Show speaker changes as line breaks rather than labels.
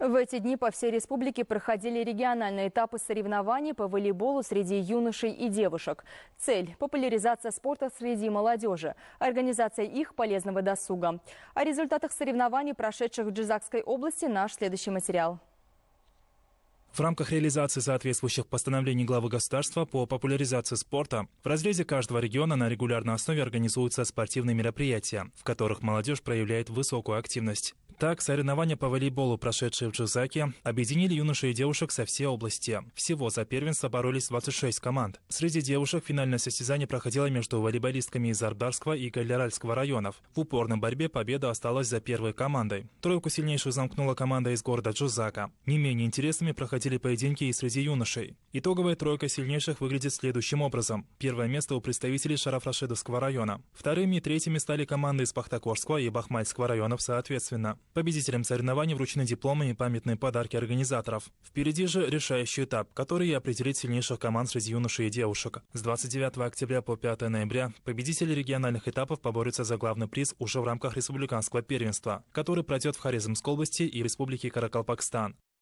В эти дни по всей республике проходили региональные этапы соревнований по волейболу среди юношей и девушек. Цель – популяризация спорта среди молодежи, организация их полезного досуга. О результатах соревнований, прошедших в Джизакской области, наш следующий материал.
В рамках реализации соответствующих постановлений главы государства по популяризации спорта в разрезе каждого региона на регулярной основе организуются спортивные мероприятия, в которых молодежь проявляет высокую активность. Так, соревнования по волейболу, прошедшие в Джузаке, объединили юношей и девушек со всей области. Всего за первенство боролись 26 команд. Среди девушек финальное состязание проходило между волейболистками из Ардарского и Галеральского районов. В упорной борьбе победа осталась за первой командой. Тройку сильнейшую замкнула команда из города Джузака. Не менее интересными проходили поединки и среди юношей. Итоговая тройка сильнейших выглядит следующим образом. Первое место у представителей Шарафрашидовского района. Вторыми и третьими стали команды из Пахтакорского и Бахмальского районов соответственно. Победителям соревнований вручены дипломы и памятные подарки организаторов. Впереди же решающий этап, который определит сильнейших команд среди юношей и девушек. С 29 октября по 5 ноября победители региональных этапов поборются за главный приз уже в рамках республиканского первенства, который пройдет в Харизмской области и Республике Каракалпакстан.